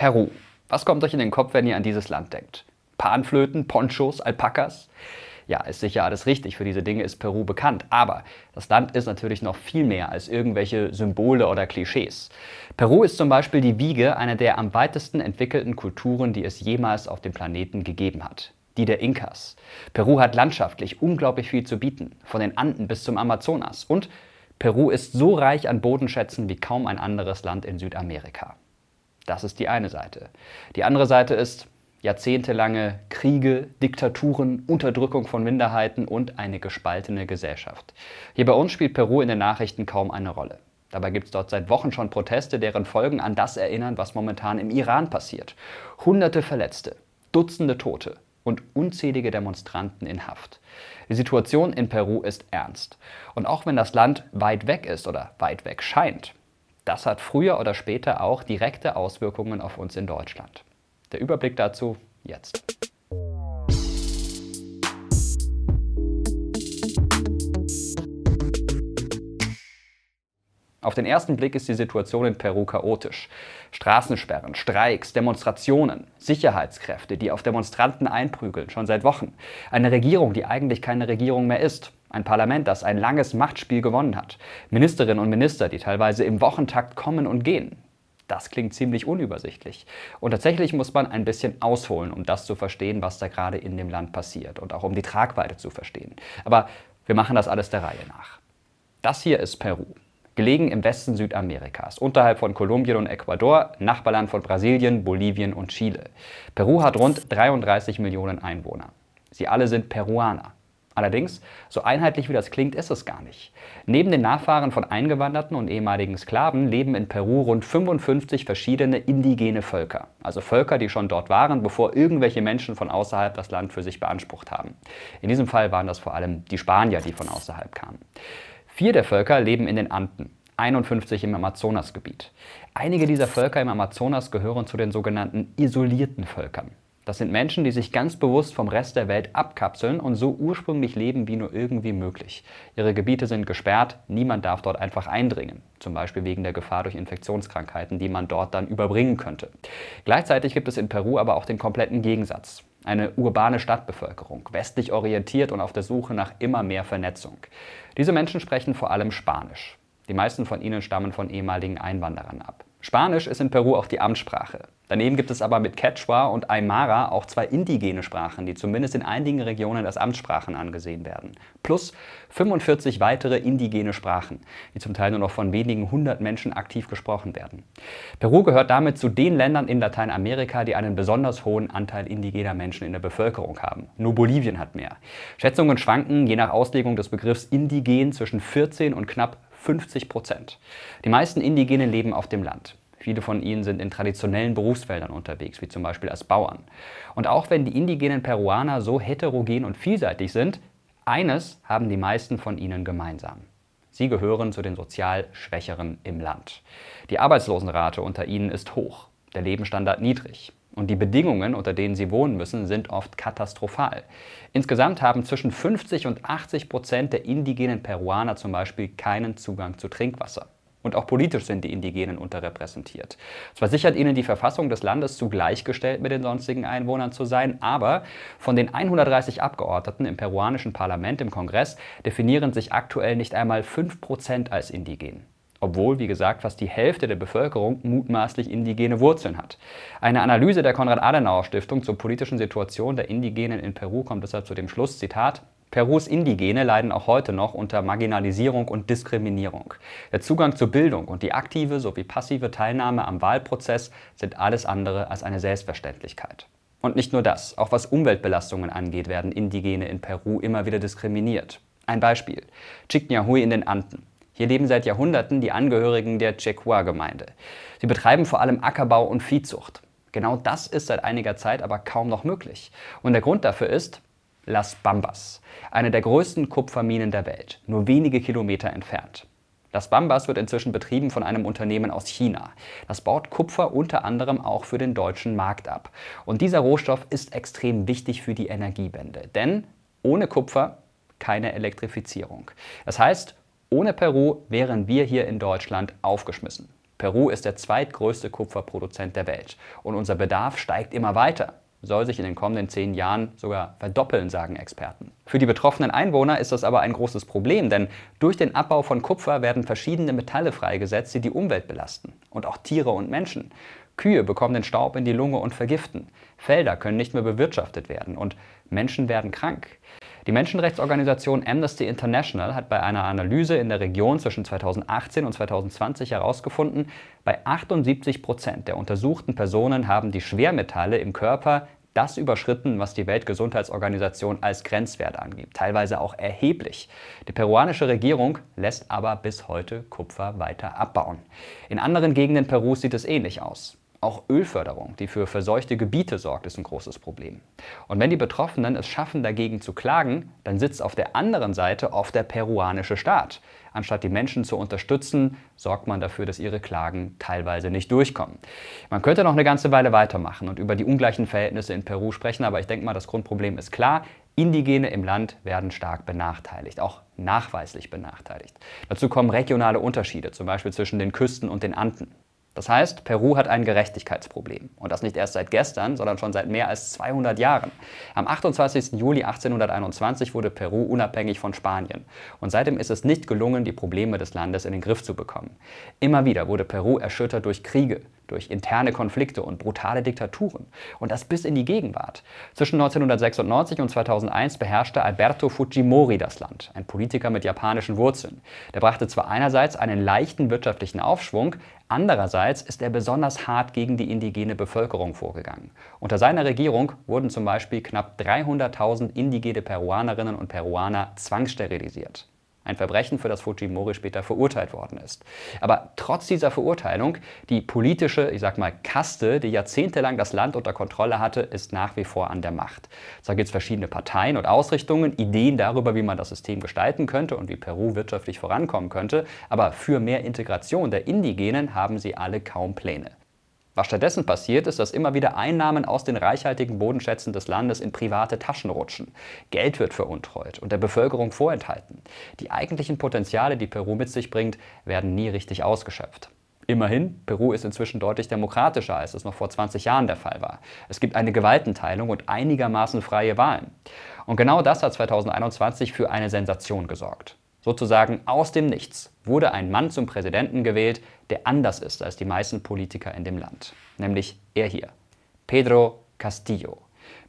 Peru. Was kommt euch in den Kopf, wenn ihr an dieses Land denkt? Panflöten, Ponchos, Alpakas? Ja, ist sicher alles richtig, für diese Dinge ist Peru bekannt, aber das Land ist natürlich noch viel mehr als irgendwelche Symbole oder Klischees. Peru ist zum Beispiel die Wiege einer der am weitesten entwickelten Kulturen, die es jemals auf dem Planeten gegeben hat die der Inkas. Peru hat landschaftlich unglaublich viel zu bieten, von den Anden bis zum Amazonas. Und Peru ist so reich an Bodenschätzen wie kaum ein anderes Land in Südamerika. Das ist die eine Seite. Die andere Seite ist jahrzehntelange Kriege, Diktaturen, Unterdrückung von Minderheiten und eine gespaltene Gesellschaft. Hier bei uns spielt Peru in den Nachrichten kaum eine Rolle. Dabei gibt es dort seit Wochen schon Proteste, deren Folgen an das erinnern, was momentan im Iran passiert. Hunderte Verletzte, Dutzende Tote und unzählige Demonstranten in Haft. Die Situation in Peru ist ernst. Und auch wenn das Land weit weg ist oder weit weg scheint, das hat früher oder später auch direkte Auswirkungen auf uns in Deutschland. Der Überblick dazu jetzt. Auf den ersten Blick ist die Situation in Peru chaotisch. Straßensperren, Streiks, Demonstrationen, Sicherheitskräfte, die auf Demonstranten einprügeln, schon seit Wochen. Eine Regierung, die eigentlich keine Regierung mehr ist. Ein Parlament, das ein langes Machtspiel gewonnen hat. Ministerinnen und Minister, die teilweise im Wochentakt kommen und gehen. Das klingt ziemlich unübersichtlich. Und tatsächlich muss man ein bisschen ausholen, um das zu verstehen, was da gerade in dem Land passiert und auch um die Tragweite zu verstehen. Aber wir machen das alles der Reihe nach. Das hier ist Peru gelegen im Westen Südamerikas, unterhalb von Kolumbien und Ecuador, Nachbarland von Brasilien, Bolivien und Chile. Peru hat rund 33 Millionen Einwohner. Sie alle sind Peruaner. Allerdings, so einheitlich wie das klingt, ist es gar nicht. Neben den Nachfahren von Eingewanderten und ehemaligen Sklaven leben in Peru rund 55 verschiedene indigene Völker. Also Völker, die schon dort waren, bevor irgendwelche Menschen von außerhalb das Land für sich beansprucht haben. In diesem Fall waren das vor allem die Spanier, die von außerhalb kamen. Vier der Völker leben in den Anden, 51 im Amazonasgebiet. Einige dieser Völker im Amazonas gehören zu den sogenannten isolierten Völkern. Das sind Menschen, die sich ganz bewusst vom Rest der Welt abkapseln und so ursprünglich leben, wie nur irgendwie möglich. Ihre Gebiete sind gesperrt, niemand darf dort einfach eindringen, zum Beispiel wegen der Gefahr durch Infektionskrankheiten, die man dort dann überbringen könnte. Gleichzeitig gibt es in Peru aber auch den kompletten Gegensatz eine urbane Stadtbevölkerung, westlich orientiert und auf der Suche nach immer mehr Vernetzung. Diese Menschen sprechen vor allem Spanisch. Die meisten von ihnen stammen von ehemaligen Einwanderern ab. Spanisch ist in Peru auch die Amtssprache. Daneben gibt es aber mit Quechua und Aymara auch zwei indigene Sprachen, die zumindest in einigen Regionen als Amtssprachen angesehen werden. Plus 45 weitere indigene Sprachen, die zum Teil nur noch von wenigen hundert Menschen aktiv gesprochen werden. Peru gehört damit zu den Ländern in Lateinamerika, die einen besonders hohen Anteil indigener Menschen in der Bevölkerung haben. Nur Bolivien hat mehr. Schätzungen schwanken je nach Auslegung des Begriffs indigen zwischen 14 und knapp 50 Prozent. Die meisten Indigenen leben auf dem Land. Viele von ihnen sind in traditionellen Berufsfeldern unterwegs, wie zum Beispiel als Bauern. Und auch wenn die indigenen Peruaner so heterogen und vielseitig sind, eines haben die meisten von ihnen gemeinsam. Sie gehören zu den sozial Schwächeren im Land. Die Arbeitslosenrate unter ihnen ist hoch, der Lebensstandard niedrig. Und die Bedingungen, unter denen sie wohnen müssen, sind oft katastrophal. Insgesamt haben zwischen 50 und 80 Prozent der indigenen Peruaner zum Beispiel keinen Zugang zu Trinkwasser. Und auch politisch sind die Indigenen unterrepräsentiert. Zwar sichert ihnen die Verfassung des Landes zu gleichgestellt mit den sonstigen Einwohnern zu sein, aber von den 130 Abgeordneten im peruanischen Parlament, im Kongress, definieren sich aktuell nicht einmal 5% als indigen obwohl, wie gesagt, fast die Hälfte der Bevölkerung mutmaßlich indigene Wurzeln hat. Eine Analyse der Konrad-Adenauer-Stiftung zur politischen Situation der Indigenen in Peru kommt deshalb zu dem Schluss, Zitat, Perus Indigene leiden auch heute noch unter Marginalisierung und Diskriminierung. Der Zugang zur Bildung und die aktive sowie passive Teilnahme am Wahlprozess sind alles andere als eine Selbstverständlichkeit. Und nicht nur das, auch was Umweltbelastungen angeht, werden Indigene in Peru immer wieder diskriminiert. Ein Beispiel: Chicnahui in den Anden. Hier leben seit Jahrhunderten die Angehörigen der chequua gemeinde Sie betreiben vor allem Ackerbau und Viehzucht. Genau das ist seit einiger Zeit aber kaum noch möglich. Und der Grund dafür ist, Las Bambas, eine der größten Kupferminen der Welt, nur wenige Kilometer entfernt. Las Bambas wird inzwischen betrieben von einem Unternehmen aus China. Das baut Kupfer unter anderem auch für den deutschen Markt ab. Und dieser Rohstoff ist extrem wichtig für die Energiewende, denn ohne Kupfer keine Elektrifizierung. Das heißt, ohne Peru wären wir hier in Deutschland aufgeschmissen. Peru ist der zweitgrößte Kupferproduzent der Welt und unser Bedarf steigt immer weiter soll sich in den kommenden zehn Jahren sogar verdoppeln, sagen Experten. Für die betroffenen Einwohner ist das aber ein großes Problem, denn durch den Abbau von Kupfer werden verschiedene Metalle freigesetzt, die die Umwelt belasten. Und auch Tiere und Menschen. Kühe bekommen den Staub in die Lunge und vergiften. Felder können nicht mehr bewirtschaftet werden und Menschen werden krank. Die Menschenrechtsorganisation Amnesty International hat bei einer Analyse in der Region zwischen 2018 und 2020 herausgefunden, bei 78 Prozent der untersuchten Personen haben die Schwermetalle im Körper das überschritten, was die Weltgesundheitsorganisation als Grenzwert angibt, teilweise auch erheblich. Die peruanische Regierung lässt aber bis heute Kupfer weiter abbauen. In anderen Gegenden Perus sieht es ähnlich aus. Auch Ölförderung, die für verseuchte Gebiete sorgt, ist ein großes Problem. Und wenn die Betroffenen es schaffen, dagegen zu klagen, dann sitzt auf der anderen Seite oft der peruanische Staat. Anstatt die Menschen zu unterstützen, sorgt man dafür, dass ihre Klagen teilweise nicht durchkommen. Man könnte noch eine ganze Weile weitermachen und über die ungleichen Verhältnisse in Peru sprechen, aber ich denke mal, das Grundproblem ist klar. Indigene im Land werden stark benachteiligt, auch nachweislich benachteiligt. Dazu kommen regionale Unterschiede, zum Beispiel zwischen den Küsten und den Anden. Das heißt, Peru hat ein Gerechtigkeitsproblem. Und das nicht erst seit gestern, sondern schon seit mehr als 200 Jahren. Am 28. Juli 1821 wurde Peru unabhängig von Spanien. Und seitdem ist es nicht gelungen, die Probleme des Landes in den Griff zu bekommen. Immer wieder wurde Peru erschüttert durch Kriege durch interne Konflikte und brutale Diktaturen. Und das bis in die Gegenwart. Zwischen 1996 und 2001 beherrschte Alberto Fujimori das Land, ein Politiker mit japanischen Wurzeln. Der brachte zwar einerseits einen leichten wirtschaftlichen Aufschwung, andererseits ist er besonders hart gegen die indigene Bevölkerung vorgegangen. Unter seiner Regierung wurden zum Beispiel knapp 300.000 indigene Peruanerinnen und Peruaner zwangssterilisiert. Ein Verbrechen, für das Fujimori später verurteilt worden ist. Aber trotz dieser Verurteilung, die politische, ich sag mal, Kaste, die jahrzehntelang das Land unter Kontrolle hatte, ist nach wie vor an der Macht. Da gibt es verschiedene Parteien und Ausrichtungen, Ideen darüber, wie man das System gestalten könnte und wie Peru wirtschaftlich vorankommen könnte. Aber für mehr Integration der Indigenen haben sie alle kaum Pläne. Was stattdessen passiert, ist, dass immer wieder Einnahmen aus den reichhaltigen Bodenschätzen des Landes in private Taschen rutschen. Geld wird veruntreut und der Bevölkerung vorenthalten. Die eigentlichen Potenziale, die Peru mit sich bringt, werden nie richtig ausgeschöpft. Immerhin, Peru ist inzwischen deutlich demokratischer, als es noch vor 20 Jahren der Fall war. Es gibt eine Gewaltenteilung und einigermaßen freie Wahlen. Und genau das hat 2021 für eine Sensation gesorgt. Sozusagen aus dem Nichts wurde ein Mann zum Präsidenten gewählt, der anders ist als die meisten Politiker in dem Land, nämlich er hier, Pedro Castillo.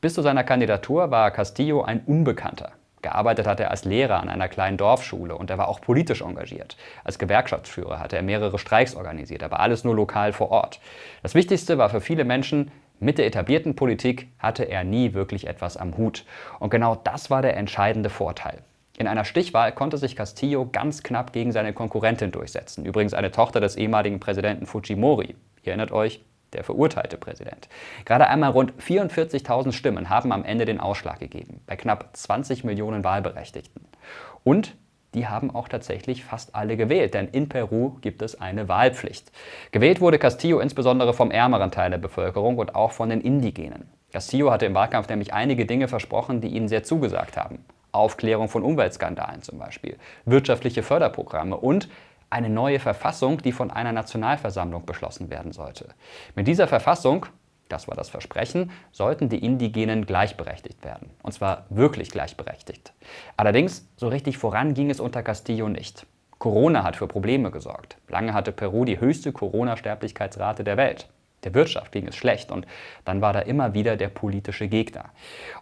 Bis zu seiner Kandidatur war Castillo ein Unbekannter. Gearbeitet hat er als Lehrer an einer kleinen Dorfschule und er war auch politisch engagiert. Als Gewerkschaftsführer hatte er mehrere Streiks organisiert, aber alles nur lokal vor Ort. Das Wichtigste war für viele Menschen, mit der etablierten Politik hatte er nie wirklich etwas am Hut. Und genau das war der entscheidende Vorteil. In einer Stichwahl konnte sich Castillo ganz knapp gegen seine Konkurrentin durchsetzen, übrigens eine Tochter des ehemaligen Präsidenten Fujimori. Ihr erinnert euch, der verurteilte Präsident. Gerade einmal rund 44.000 Stimmen haben am Ende den Ausschlag gegeben, bei knapp 20 Millionen Wahlberechtigten. Und die haben auch tatsächlich fast alle gewählt, denn in Peru gibt es eine Wahlpflicht. Gewählt wurde Castillo insbesondere vom ärmeren Teil der Bevölkerung und auch von den Indigenen. Castillo hatte im Wahlkampf nämlich einige Dinge versprochen, die ihnen sehr zugesagt haben. Aufklärung von Umweltskandalen zum Beispiel, wirtschaftliche Förderprogramme und eine neue Verfassung, die von einer Nationalversammlung beschlossen werden sollte. Mit dieser Verfassung, das war das Versprechen, sollten die Indigenen gleichberechtigt werden. Und zwar wirklich gleichberechtigt. Allerdings, so richtig voran ging es unter Castillo nicht. Corona hat für Probleme gesorgt. Lange hatte Peru die höchste Corona-Sterblichkeitsrate der Welt der Wirtschaft, ging es schlecht. Und dann war da immer wieder der politische Gegner.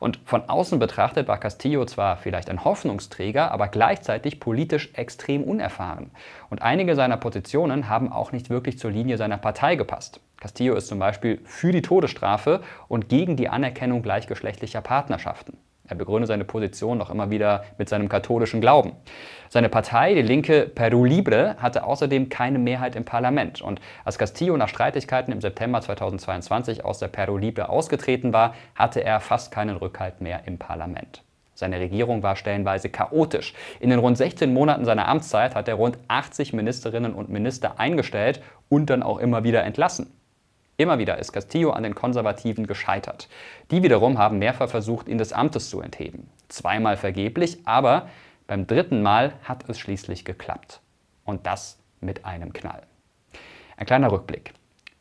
Und von außen betrachtet war Castillo zwar vielleicht ein Hoffnungsträger, aber gleichzeitig politisch extrem unerfahren. Und einige seiner Positionen haben auch nicht wirklich zur Linie seiner Partei gepasst. Castillo ist zum Beispiel für die Todesstrafe und gegen die Anerkennung gleichgeschlechtlicher Partnerschaften. Er begründet seine Position noch immer wieder mit seinem katholischen Glauben. Seine Partei, die linke Peru Libre, hatte außerdem keine Mehrheit im Parlament. Und als Castillo nach Streitigkeiten im September 2022 aus der Peru Libre ausgetreten war, hatte er fast keinen Rückhalt mehr im Parlament. Seine Regierung war stellenweise chaotisch. In den rund 16 Monaten seiner Amtszeit hat er rund 80 Ministerinnen und Minister eingestellt und dann auch immer wieder entlassen. Immer wieder ist Castillo an den Konservativen gescheitert. Die wiederum haben mehrfach versucht, ihn des Amtes zu entheben. Zweimal vergeblich, aber beim dritten Mal hat es schließlich geklappt. Und das mit einem Knall. Ein kleiner Rückblick.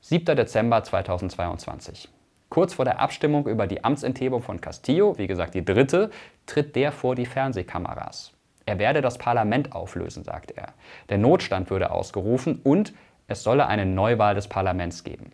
7. Dezember 2022. Kurz vor der Abstimmung über die Amtsenthebung von Castillo, wie gesagt die dritte, tritt der vor die Fernsehkameras. Er werde das Parlament auflösen, sagt er. Der Notstand würde ausgerufen und es solle eine Neuwahl des Parlaments geben.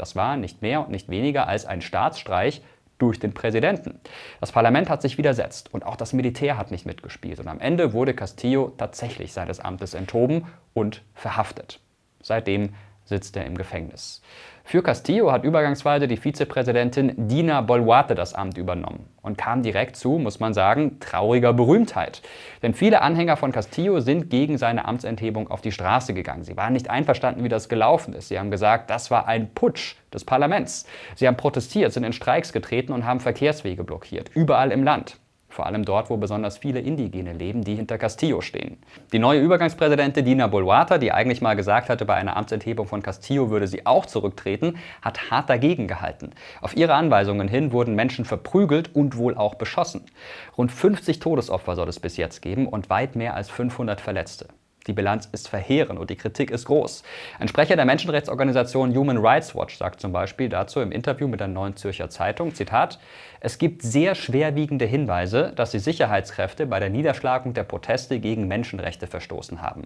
Das war nicht mehr und nicht weniger als ein Staatsstreich durch den Präsidenten. Das Parlament hat sich widersetzt und auch das Militär hat nicht mitgespielt. Und am Ende wurde Castillo tatsächlich seines Amtes enthoben und verhaftet. Seitdem sitzt er im Gefängnis. Für Castillo hat übergangsweise die Vizepräsidentin Dina Boluarte das Amt übernommen und kam direkt zu, muss man sagen, trauriger Berühmtheit. Denn viele Anhänger von Castillo sind gegen seine Amtsenthebung auf die Straße gegangen. Sie waren nicht einverstanden, wie das gelaufen ist. Sie haben gesagt, das war ein Putsch des Parlaments. Sie haben protestiert, sind in Streiks getreten und haben Verkehrswege blockiert, überall im Land vor allem dort, wo besonders viele Indigene leben, die hinter Castillo stehen. Die neue Übergangspräsidentin Dina Boluata, die eigentlich mal gesagt hatte, bei einer Amtsenthebung von Castillo würde sie auch zurücktreten, hat hart dagegen gehalten. Auf ihre Anweisungen hin wurden Menschen verprügelt und wohl auch beschossen. Rund 50 Todesopfer soll es bis jetzt geben und weit mehr als 500 Verletzte. Die Bilanz ist verheerend und die Kritik ist groß. Ein Sprecher der Menschenrechtsorganisation Human Rights Watch sagt zum Beispiel dazu im Interview mit der Neuen Zürcher Zeitung, Zitat, es gibt sehr schwerwiegende Hinweise, dass die Sicherheitskräfte bei der Niederschlagung der Proteste gegen Menschenrechte verstoßen haben.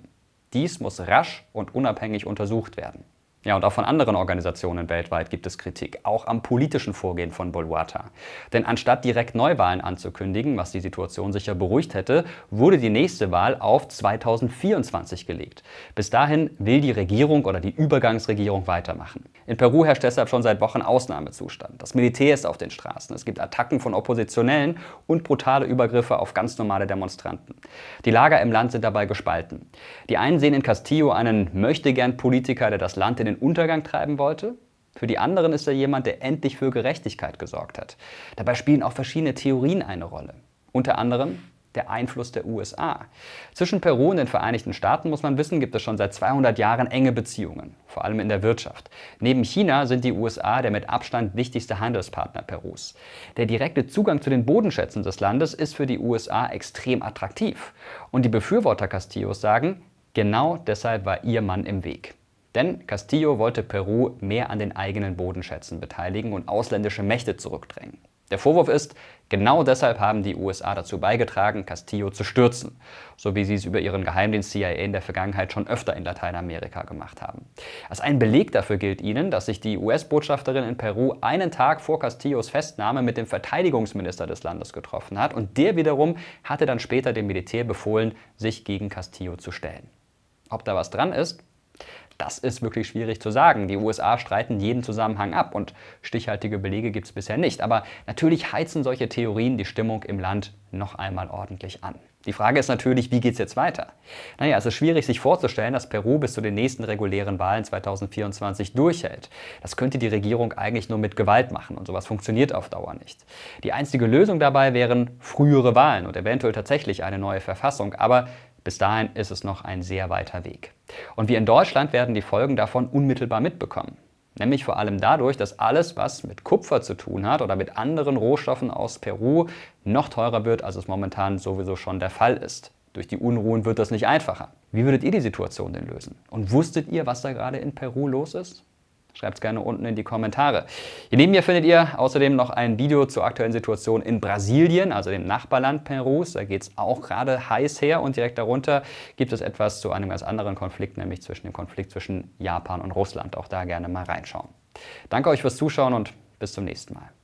Dies muss rasch und unabhängig untersucht werden. Ja, und auch von anderen Organisationen weltweit gibt es Kritik, auch am politischen Vorgehen von Boluata. Denn anstatt direkt Neuwahlen anzukündigen, was die Situation sicher beruhigt hätte, wurde die nächste Wahl auf 2024 gelegt. Bis dahin will die Regierung oder die Übergangsregierung weitermachen. In Peru herrscht deshalb schon seit Wochen Ausnahmezustand. Das Militär ist auf den Straßen, es gibt Attacken von Oppositionellen und brutale Übergriffe auf ganz normale Demonstranten. Die Lager im Land sind dabei gespalten. Die einen sehen in Castillo einen Möchtegern-Politiker, der das Land in den den Untergang treiben wollte, für die anderen ist er jemand, der endlich für Gerechtigkeit gesorgt hat. Dabei spielen auch verschiedene Theorien eine Rolle. Unter anderem der Einfluss der USA. Zwischen Peru und den Vereinigten Staaten, muss man wissen, gibt es schon seit 200 Jahren enge Beziehungen, vor allem in der Wirtschaft. Neben China sind die USA der mit Abstand wichtigste Handelspartner Perus. Der direkte Zugang zu den Bodenschätzen des Landes ist für die USA extrem attraktiv. Und die Befürworter Castillos sagen, genau deshalb war ihr Mann im Weg. Denn Castillo wollte Peru mehr an den eigenen Bodenschätzen beteiligen und ausländische Mächte zurückdrängen. Der Vorwurf ist, genau deshalb haben die USA dazu beigetragen, Castillo zu stürzen, so wie sie es über ihren Geheimdienst CIA in der Vergangenheit schon öfter in Lateinamerika gemacht haben. Als ein Beleg dafür gilt ihnen, dass sich die US-Botschafterin in Peru einen Tag vor Castillos Festnahme mit dem Verteidigungsminister des Landes getroffen hat und der wiederum hatte dann später dem Militär befohlen, sich gegen Castillo zu stellen. Ob da was dran ist, das ist wirklich schwierig zu sagen. Die USA streiten jeden Zusammenhang ab und stichhaltige Belege gibt es bisher nicht. Aber natürlich heizen solche Theorien die Stimmung im Land noch einmal ordentlich an. Die Frage ist natürlich, wie geht es jetzt weiter? Naja, es ist schwierig, sich vorzustellen, dass Peru bis zu den nächsten regulären Wahlen 2024 durchhält. Das könnte die Regierung eigentlich nur mit Gewalt machen und sowas funktioniert auf Dauer nicht. Die einzige Lösung dabei wären frühere Wahlen und eventuell tatsächlich eine neue Verfassung. Aber bis dahin ist es noch ein sehr weiter Weg. Und wir in Deutschland werden die Folgen davon unmittelbar mitbekommen. Nämlich vor allem dadurch, dass alles, was mit Kupfer zu tun hat oder mit anderen Rohstoffen aus Peru, noch teurer wird, als es momentan sowieso schon der Fall ist. Durch die Unruhen wird das nicht einfacher. Wie würdet ihr die Situation denn lösen? Und wusstet ihr, was da gerade in Peru los ist? Schreibt es gerne unten in die Kommentare. Hier neben mir findet ihr außerdem noch ein Video zur aktuellen Situation in Brasilien, also dem Nachbarland Perus. Da geht es auch gerade heiß her und direkt darunter gibt es etwas zu einem ganz anderen Konflikt, nämlich zwischen dem Konflikt zwischen Japan und Russland. Auch da gerne mal reinschauen. Danke euch fürs Zuschauen und bis zum nächsten Mal.